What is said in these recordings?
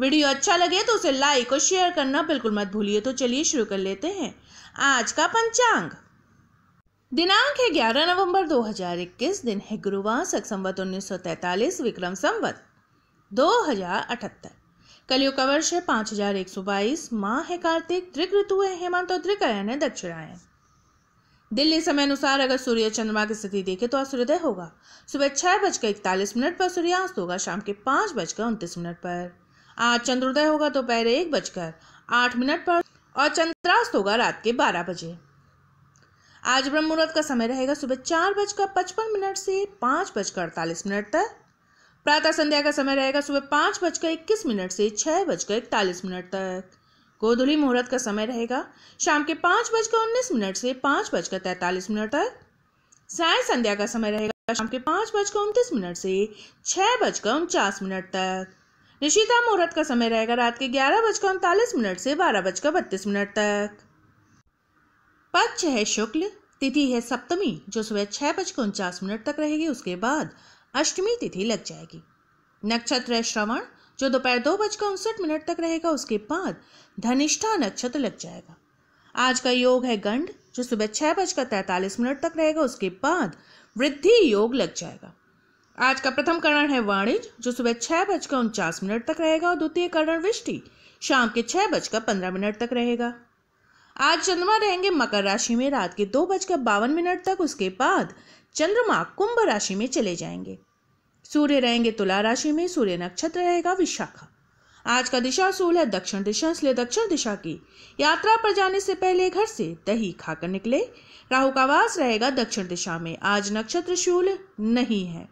video अच्छा लगे तो उसे लाइक और शेयर करना बिल्कुल मत भूलिए तो चलिए शुरू कर लेते हैं आज का पंचांग दिनांक है 11 नवंबर 2021 दिन है गुरुवार सक संवत उन्नीस विक्रम संवत दो कलयुग का वर्ष है पांच हजार एक सौ बाईस माँ है कार्तिक त्रिक ऋतु है हेमंत और त्रिकायन है दक्षिणायन दिल्ली समय अनुसार अगर सूर्य चंद्रमा की स्थिति देखे तो सूर्योदय होगा सुबह छह बजकर इकतालीस मिनट पर सूर्यास्त होगा शाम के पांच बजकर उनतीस मिनट पर आज चंद्रोदय होगा दोपहर एक बजकर आठ मिनट पर और चंद्रास्त होगा रात के बारह बजे आज ब्रह्म मुहूर्त का समय रहेगा सुबह चार बजकर पचपन मिनट से पाँच बजकर अड़तालीस मिनट तक प्रातः संध्या का समय रहेगा सुबह पाँच बजकर इक्कीस मिनट से छः बजकर इकतालीस मिनट तक गोधुली मुहूर्त का समय रहेगा शाम के पाँच बजकर उन्नीस मिनट से पाँच बजकर तैंतालीस मिनट तक साय संध्या का समय रहेगा शाम के पाँच बजकर उनतीस मिनट से छः बजकर उनचास मिनट तक निशिता मुहूर्त का समय रहेगा रात के ग्यारह बजकर उनतालीस मिनट से बारह बजकर बत्तीस मिनट तक पक्ष है शुक्ल तिथि है सप्तमी जो सुबह छह बजकर उनचास मिनट तक रहेगी उसके बाद अष्टमी तिथि लग जाएगी नक्षत्र है श्रवण जो दोपहर दो, दो बजकर उनसठ मिनट तक रहेगा उसके बाद धनिष्ठा नक्षत्र लग जाएगा आज का योग है गंड जो सुबह छह बजकर तैंतालीस मिनट तक रहेगा उसके बाद वृद्धि योग लग जाएगा आज का प्रथम करण है वाणिज्य जो सुबह छह बजकर उनचास मिनट तक रहेगा और द्वितीय करण वृष्टि शाम के छह बजकर पंद्रह मिनट तक रहेगा आज चंद्रमा रहेंगे मकर राशि में रात के दो बजकर बावन मिनट तक उसके बाद चंद्रमा कुंभ राशि में चले जाएंगे सूर्य रहेंगे तुला राशि में सूर्य नक्षत्र रहेगा विशाखा आज का दिशा सूल है दक्षिण दिशा इसलिए दक्षिण दिशा की यात्रा पर जाने से पहले घर से दही खाकर निकले राहु का वास रहेगा दक्षिण दिशा में आज नक्षत्र शूल नहीं है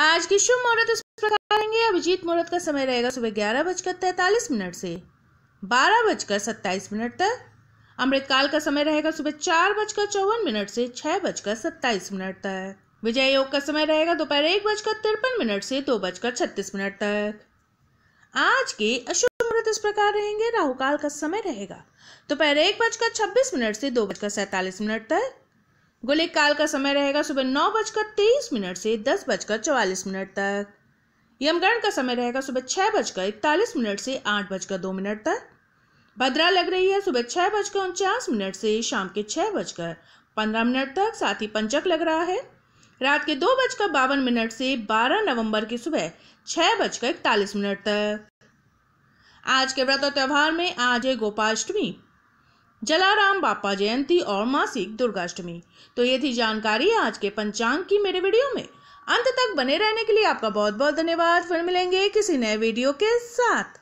आज की शुभ मुहूर्त इस प्रकार रहेंगे अभिजीत मुहूर्त का समय रहेगा सुबह ग्यारह बजकर तैंतालीस मिनट से बारह बजकर सत्ताईस मिनट तक अमृतकाल का समय रहेगा सुबह चार बजकर चौवन मिनट से छः बजकर सत्ताईस मिनट तक विजय योग का समय रहेगा दोपहर एक बजकर तिरपन मिनट से दो बजकर छत्तीस मिनट तक आज के अशुभ मुहूर्त इस प्रकार रहेंगे राहुकाल का समय रहेगा दोपहर एक बजकर छब्बीस मिनट से दो बजकर सैंतालीस मिनट तक गोलिक काल का समय रहेगा सुबह नौ बजकर तेईस मिनट से दस बजकर चौवालीस मिनट तक यमगण का समय रहेगा सुबह छह बजकर इकतालीस मिनट से आठ बजकर दो मिनट तक भद्रा लग रही है सुबह छह बजकर उनचास मिनट से शाम के छह बजकर पंद्रह मिनट तक साथ ही पंचक लग रहा है रात के दो बजकर बावन मिनट से बारह नवंबर की सुबह छह बजकर इकतालीस मिनट तक आज के व्रत और त्यौहार में आज है गोपाष्टमी जलाराम बापा जयंती और मासिक दुर्गाष्टमी तो ये थी जानकारी आज के पंचांग की मेरे वीडियो में अंत तक बने रहने के लिए आपका बहुत बहुत धन्यवाद फिर मिलेंगे किसी नए वीडियो के साथ